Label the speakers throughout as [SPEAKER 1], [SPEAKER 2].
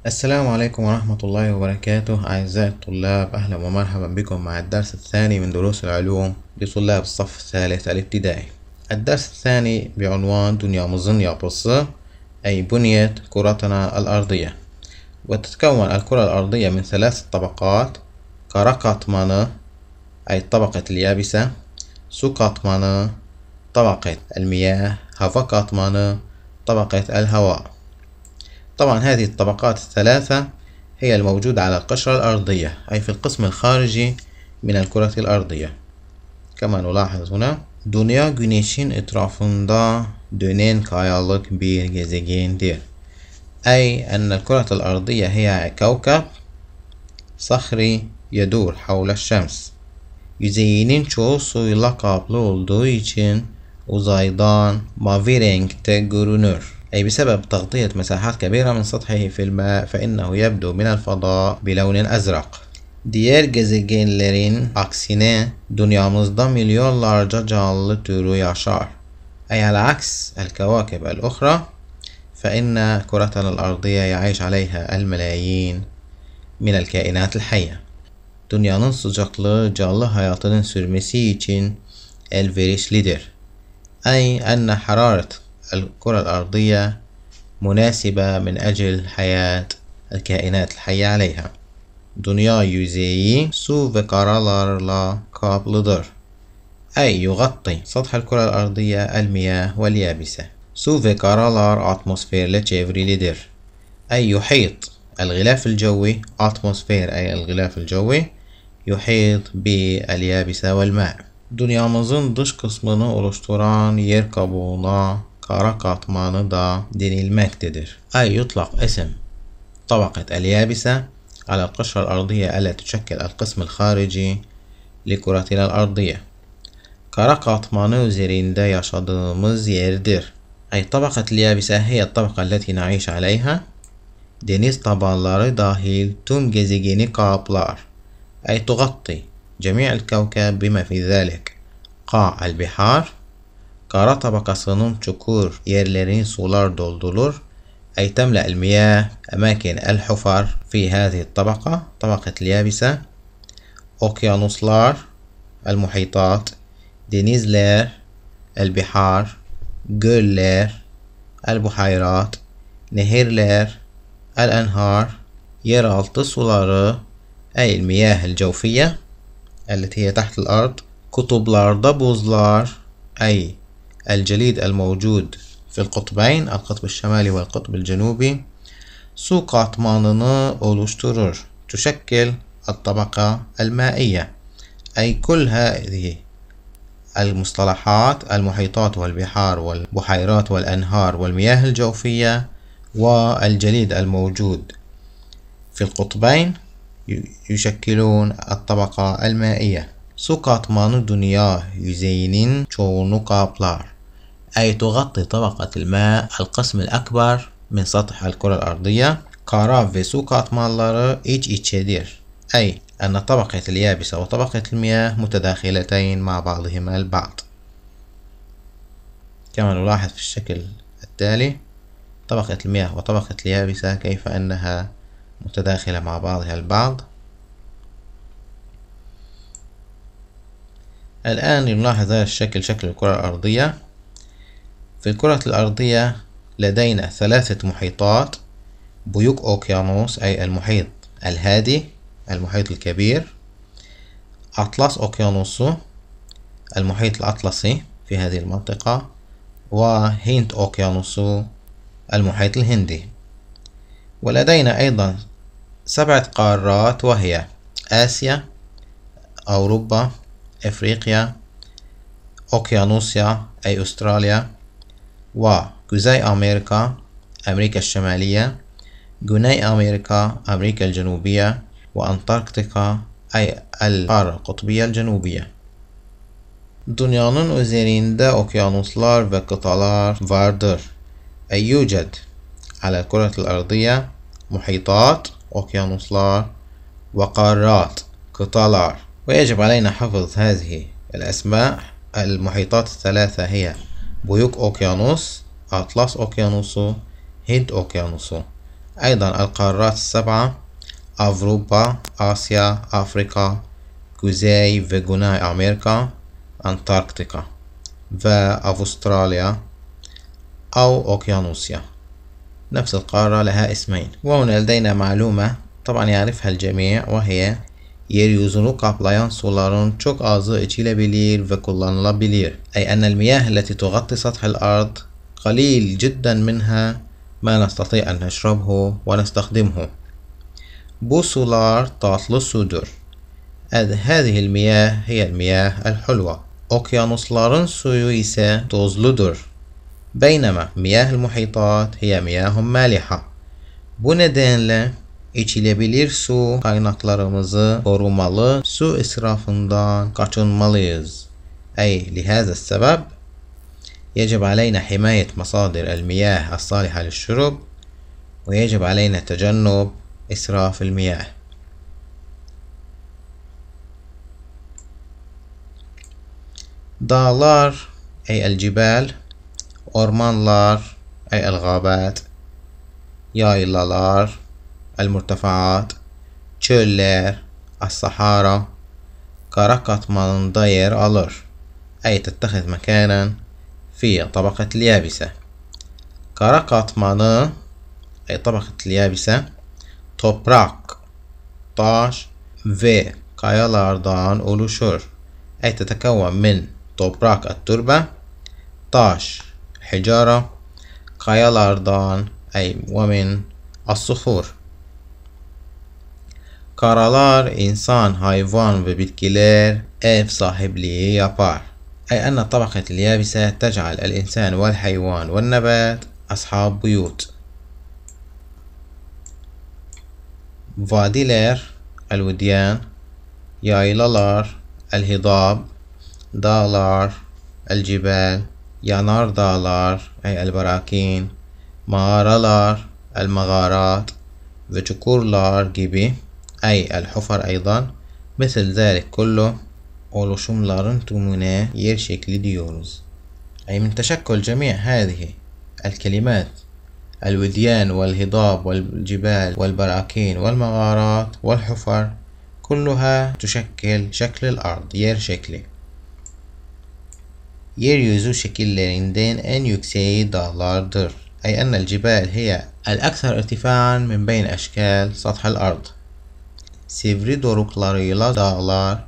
[SPEAKER 1] السلام عليكم ورحمة الله وبركاته أعزائي الطلاب أهلا ومرحبا بكم مع الدرس الثاني من دروس العلوم لطلاب الصف الثالث الابتدائي الدرس الثاني بعنوان دنيا مزنيا بص أي بنية كرتنا الأرضية وتتكون الكرة الأرضية من ثلاث طبقات كرقة مانا أي طبقة اليابسة سقط مانا طبقة المياه هفقت مانا طبقة الهواء طبعا هذه الطبقات الثلاثة هي الموجودة على القشرة الأرضية أي في القسم الخارجي من الكرة الأرضية كما نلاحظ هنا اترافون دا دونين كايالوك بير جزيجين دير أي أن الكرة الأرضية هي كوكب صخري يدور حول الشمس. يزينين çoğu suyla بلول olduğu وزايدان مافيرينك mavi renkte أي بسبب تغطية مساحات كبيرة من سطحه في الماء فإنه يبدو من الفضاء بلون أزرق Diğer gezegenlerin aksine dünyamızda milyonlarca canlı türü yaşar. أي على عكس الكواكب الأخرى فإن كرتنا الأرضية يعيش عليها الملايين من الكائنات الحية. Dünyanın sıcaklığı canlı hayatının sürmesi için elverişlidir. أي أن حرارة الكرة الأرضية مناسبة من أجل حياة الكائنات الحية عليها. دنيا yüzeyi سو ve لا كابلدر أي يغطي سطح الكرة الأرضية المياه واليابسة. Su ve أتموسفير لتشيفري لدر أي يحيط الغلاف الجوي أتموسفير أي الغلاف الجوي يحيط باليابسة والماء. دنيا مزن دش قسمنا yer يركبونا kara katmanı da denilmektedir. أي يطلق اسم طبقة اليابسة على القشرة الأرضية التي تشكل القسم الخارجي لكرتنا الأرضية. Kara katmanı üzerinde yaşadığımız yerdir. أي طبقة اليابسة هي الطبقة التي نعيش عليها. دينيس طبالار داهيل توم جزيجيني كابلار أي تغطي جميع الكوكب بما في ذلك قاع البحار Kara tabakasının çukur yerlerini sular doldurur. أي تملأ المياه أماكن الحفر في هذه الطبقة طبقة اليابسة أوكيانوسلار المحيطات دينيزلير البحار جولير البحيرات نهرلير الأنهار يرالت سولار أي المياه الجوفية التي هي تحت الأرض كتوبلار دبوزلار أي الجليد الموجود في القطبين القطب الشمالي والقطب الجنوبي سوق katmanını أولوشترور تشكل الطبقة المائية أي كل هذه المصطلحات المحيطات والبحار والبحيرات والأنهار والمياه الجوفية والجليد الموجود في القطبين يشكلون الطبقة المائية Su katmanı dünya yüzeyinin çoğunu kaplar. أي تغطي طبقة الماء القسم الأكبر من سطح الكرة الأرضية كارا ve su katmanları iç içedir. أي أن طبقة اليابسة وطبقة المياه متداخلتين مع بعضهما البعض كما نلاحظ في الشكل التالي طبقة المياه وطبقة اليابسة كيف أنها متداخلة مع بعضها البعض الآن نلاحظ هذا الشكل شكل الكرة الأرضية في الكرة الأرضية لدينا ثلاثة محيطات بيوك أوكيانوس أي المحيط الهادي المحيط الكبير أطلس أوكيانوس المحيط الأطلسي في هذه المنطقة وهينت أوكيانوس المحيط الهندي ولدينا أيضا سبعة قارات وهي آسيا أوروبا إفريقيا أوقيانوسيا أي أستراليا وجزي أمريكا أمريكا الشمالية جنوب أمريكا أمريكا الجنوبية وأنتاركتيكا أي القارة القطبية الجنوبية Dünyanın üzerinde okyanuslar ve kıtalar vardır. أي يوجد على الكرة الأرضية محيطات okyanuslar وقارات كتالار ويجب علينا حفظ هذه الأسماء المحيطات الثلاثة هي بيوك أوكيانوس أطلس أوكيانوسو هند أوكيانوسو أيضا القارات السبعة أوروبا آسيا أفريكا جوزاي فيغوناي أمريكا أنتاركتيكا وأفستراليا أو أوكيانوسيا نفس القارة لها اسمين وهنا لدينا معلومة طبعا يعرفها الجميع وهي yeryüzünü kaplayan suların çok azı içilebilir ve kullanılabilir. أي أن المياه التي تغطي سطح الأرض قليل جدا منها ما نستطيع أن نشربه ونستخدمه. Bu sular tatlı sudur. هذه المياه هي المياه الحلوة. Okyanusların suyu ise tuzludur. بينما مياه المحيطات هي مياه مالحة. Bu nedenle içilebilir su kaynaklarımızı korumalı, su israfından kaçınmalıyız. أي لهذا السبب يجب علينا حماية مصادر المياه الصالحة للشرب ويجب علينا تجنب إسراف المياه دالار أي الجبال ormanlar أي الغابات yaylalar المرتفعات çöller, الصحارى كرقة مندير ألور أي تتخذ مكانا في طبقة اليابسة كرقة أي طبقة اليابسة طاش في ve kayalardan أولوشور أي تتكون من توبراك التربة طاش حجارة kayalardan أي ومن الصخور Karalar insan, hayvan ve bitkiler ev sahipliği yapar. أي أن طبقة اليابسة تجعل الإنسان والحيوان والنبات أصحاب بيوت فاديلر الوديان يايلالار الهضاب دالار الجبال يانار دالار أي البراكين مغارالار المغارات وجكورلار جيبي أي الحفر أيضا مثل ذلك كله لارنتومونا يرشيك لديولوز أي من تشكل جميع هذه الكلمات الوديان والهضاب والجبال والبراكين والمغارات والحفر كلها تشكل شكل الأرض ير شكلي يريزو ان en yüksek dağlardır أي أن الجبال هي الأكثر ارتفاعا من بين أشكال سطح الأرض sivri doruklarıyla dağlar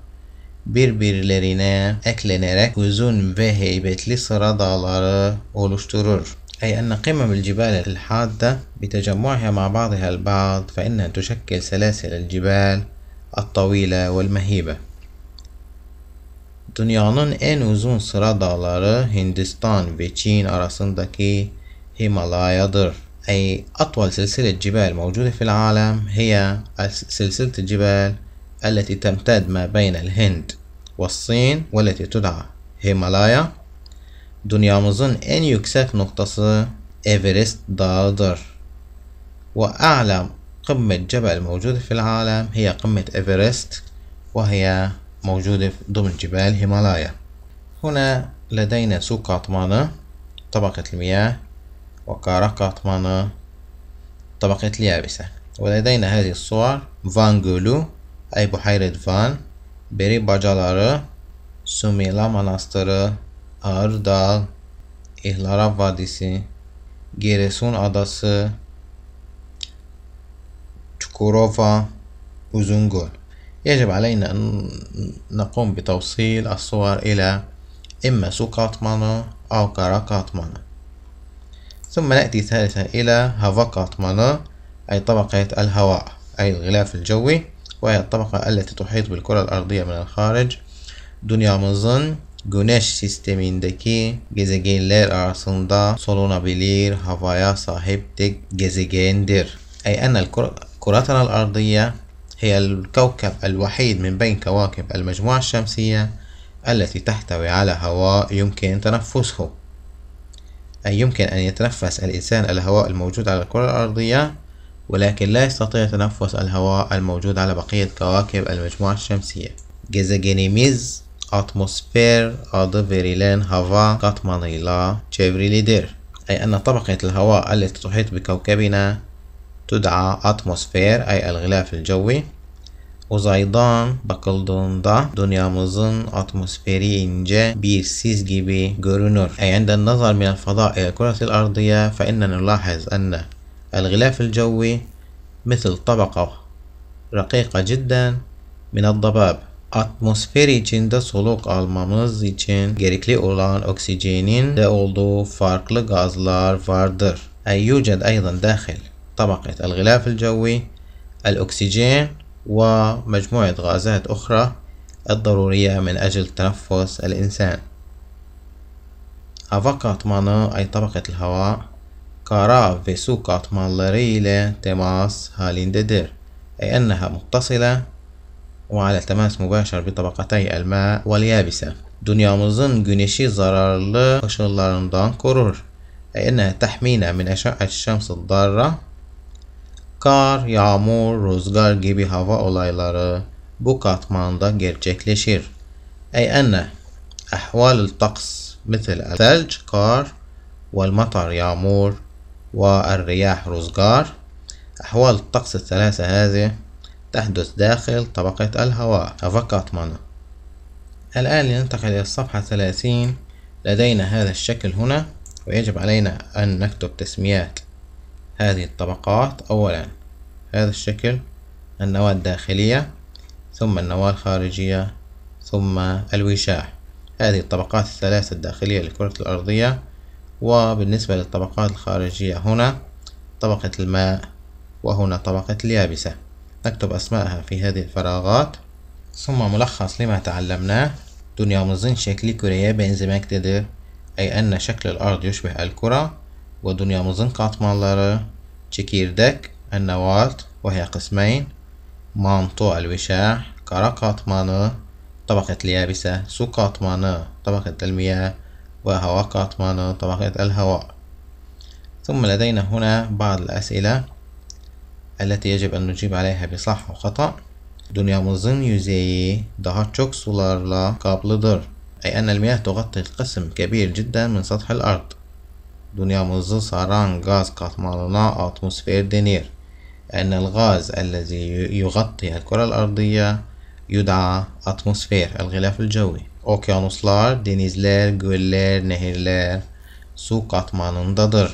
[SPEAKER 1] birbirlerine eklenerek uzun ve heybetli sıra dağları oluşturur. أي أن قمم الجبال الحادة بتجمعها مع بعضها البعض فإنها تشكل سلاسل الجبال الطويلة والمهيبة. Dünyanın en uzun sıra dağları Hindistan ve Çin arasındaki Himalaya'dır. أي أطول سلسلة جبال موجودة في العالم هي سلسلة الجبال التي تمتد ما بين الهند والصين والتي تدعى هيمالايا dünyamızın إن يكسف noktası إيفرست Dağı'dır. وأعلى قمة جبل موجودة في العالم هي قمة إيفرست وهي موجودة ضمن جبال هيمالايا هنا لدينا سوق عطمانة طبقة المياه وكرقطمنا طبقة اليابسة ولدينا هذه الصور فان جولو أي بحيرة فان بري bacaları Sümela Manastırı, Ağırdağ, إهلارا فاديسي جيرسون أداس Çukurova, Uzungöl. يجب علينا أن نقوم بتوصيل الصور إلى إما سوكاتمانا أو كاراكاتمانا ثم نأتي ثالثا إلى مانا أي طبقة الهواء أي الغلاف الجوي وهي الطبقة التي تحيط بالكرة الأرضية من الخارج جونيش dünyamızın güneş sistemindeki gezegenler arasında solunabilir هافايا sahip tek دير أي أن كرتنا الأرضية هي الكوكب الوحيد من بين كواكب المجموعة الشمسية التي تحتوي على هواء يمكن تنفسه أي يمكن أن يتنفس الإنسان الهواء الموجود على الكرة الأرضية ولكن لا يستطيع تنفس الهواء الموجود على بقية كواكب المجموعة الشمسية جيزاجينيميز أتموسفير أدفيريلين هافا كاتمانيلا تشيفريليدير أي أن طبقة الهواء التي تحيط بكوكبنا تدعى أتموسفير أي الغلاف الجوي Uzaydan bakıldığında dünyamızın atmosferi ince bir sis gibi görünür. Eğer nazar عند النظر من الفضاء إلى الكرة الأرضية فإننا نلاحظ أن الغلاف الجوي مثل طبقة رقيقة جدا من الضباب atmosfer içinde soluk almamız için gerekli olan oksijenin de olduğu farklı gazlar vardır. أي يوجد dahil, داخل طبقة الغلاف الجوي الأكسجين ومجموعة غازات أخرى الضرورية من أجل تنفس الإنسان avakāt mana أي طبقة الهواء كارا فيسوكات مالريلة تماس هالين ددير أي أنها متصلة وعلى تماس مباشر بطبقتي الماء واليابسة دنيا dünyamızın güneşi zararlı ışınlarından korur. أي أنها تحمينا من أشعة الشمس الضارة Kar, yağmur, rüzgar gibi hava olayları bu katmanda gerçekleşir. أي أن أحوال الطقس مثل الثلج كار والمطر يعمور والرياح رزقار أحوال الطقس الثلاثة هذه تحدث داخل طبقة الهواء فقط منا الآن لننتقل إلى الصفحة 30 لدينا هذا الشكل هنا ويجب علينا أن نكتب تسميات هذه الطبقات أولا هذا الشكل النواة الداخلية ثم النواة الخارجية ثم الوشاح هذه الطبقات الثلاثة الداخلية للكرة الأرضية وبالنسبة للطبقات الخارجية هنا طبقة الماء وهنا طبقة اليابسة نكتب أسماءها في هذه الفراغات ثم ملخص لما تعلمناه dünyamızın şekli بين زمان أي أن شكل الأرض يشبه الكرة ودنيامızın katmanları çekirdek النوات وهي قسمين مانتو الوشاع كرة قطمانة طبقة اليابسة سو قطمانة طبقة المياه وهواء قطمانة طبقة الهواء ثم لدينا هنا بعض الأسئلة التي يجب أن نجيب عليها بصح وخطأ Dünyamızın yüzeyi daha çok sularla kaplıdır. أي أن المياه تغطي قسم كبير جدا من سطح الأرض dünyamızı saran gaz katmanına atmosfer denir. أن الغاز الذي يغطي الكرة الأرضية يدعى أتموسفير الغلاف الجوي Okyanuslar, denizler, göller, nehirler su katmanındadır.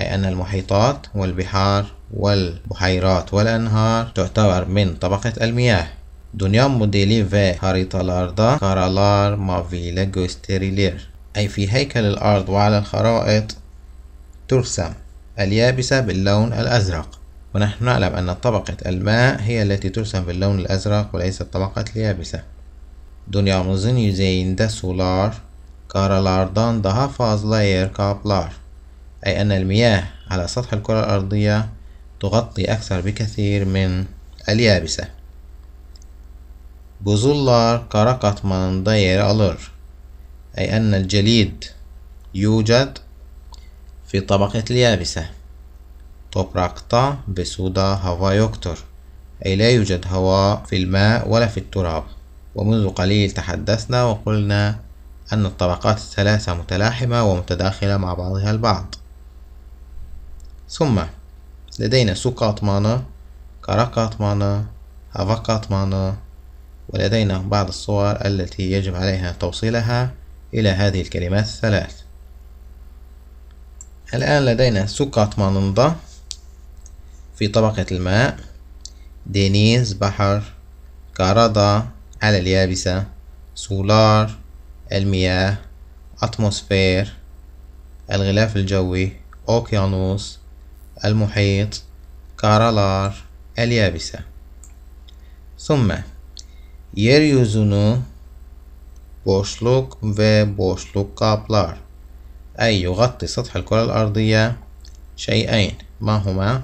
[SPEAKER 1] أي أن المحيطات والبحار والبحيرات والأنهار تعتبر من طبقة المياه. Dünya modeli ve haritalarda karalar maviyle gösterilir. أي في هيكل الأرض وعلى الخرائط ترسم اليابسة باللون الأزرق ونحن نعلم أن طبقة الماء هي التي ترسم باللون الأزرق وليست طبقة اليابسة Dünyamızın yüzeyinde sular, karalardan daha fazla yer كابلار أي أن المياه على سطح الكرة الأرضية تغطي أكثر بكثير من اليابسة. بوزولار كاركات katmanında yer أي أن الجليد يوجد في طبقة اليابسة توبراكتا بسودا هوا يوكتور أي لا يوجد هواء في الماء ولا في التراب ومنذ قليل تحدثنا وقلنا أن الطبقات الثلاثة متلاحمة ومتداخلة مع بعضها البعض ثم لدينا سوكاتمانا كاراكاتمانا هافاكاتمانا ولدينا بعض الصور التي يجب عليها توصيلها إلى هذه الكلمات الثلاث الآن لدينا سقط مانندا في طبقة الماء دينيز بحر كارادا على اليابسة سولار المياه أتموسفير الغلاف الجوي أوكيانوس المحيط كارالار اليابسة ثم يريوزونو boşluk ve boşluk kaplar أي يغطي سطح الكرة الأرضية شيئين ما هما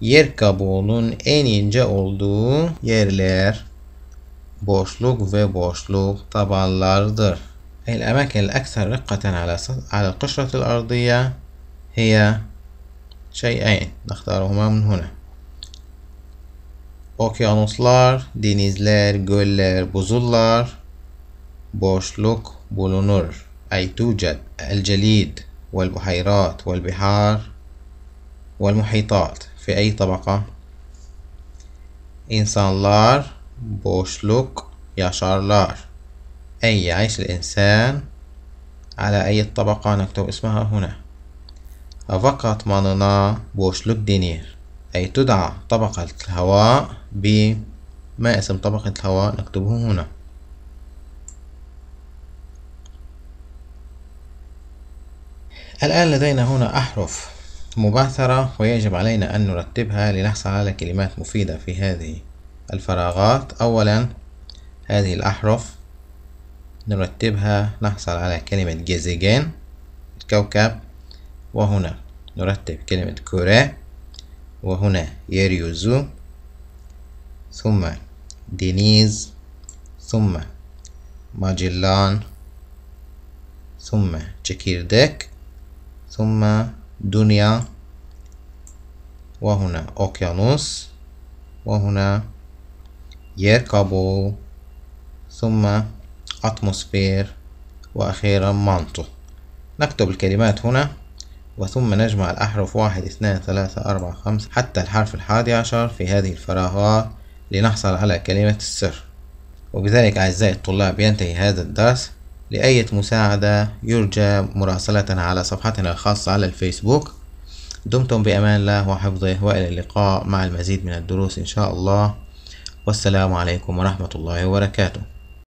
[SPEAKER 1] Yerkabuğunun en ince olduğu yerler boşluk ve boşluk tabanlardır. الأماكن الأكثر رقة على على القشرة الأرضية هي شيئين نختارهما من هنا okyanuslar, denizler, göller, buzullar, boşluk bulunur. أي توجد الجليد والبحيرات والبحار والمحيطات في أي طبقة؟ insanlar boşluk yaşarlar أي يعيش الإنسان على أي طبقة نكتب اسمها هنا فقط مننا بوشلوك دينير أي تدعى طبقة الهواء ب ما اسم طبقة الهواء نكتبه هنا الآن لدينا هنا أحرف مبعثرة ويجب علينا أن نرتبها لنحصل على كلمات مفيدة في هذه الفراغات أولا هذه الأحرف نرتبها نحصل على كلمة جيزيجين الكوكب وهنا نرتب كلمة كوريه وهنا يريوزو ثم دينيز ثم ماجلان ثم تشكيردك ثم دنيا وهنا أوكيانوس وهنا يركبو ثم أتموسفير وأخيرا مانتو نكتب الكلمات هنا وثم نجمع الأحرف واحد اثنان ثلاثة أربعة خمسة حتى الحرف الحادي عشر في هذه الفراغات لنحصل على كلمة السر وبذلك أعزائي الطلاب ينتهي هذا الدرس لأية مساعدة يرجى مراسلتنا على صفحتنا الخاصة على الفيسبوك دمتم بأمان الله وحفظه وإلى اللقاء مع المزيد من الدروس إن شاء الله والسلام عليكم ورحمة الله وبركاته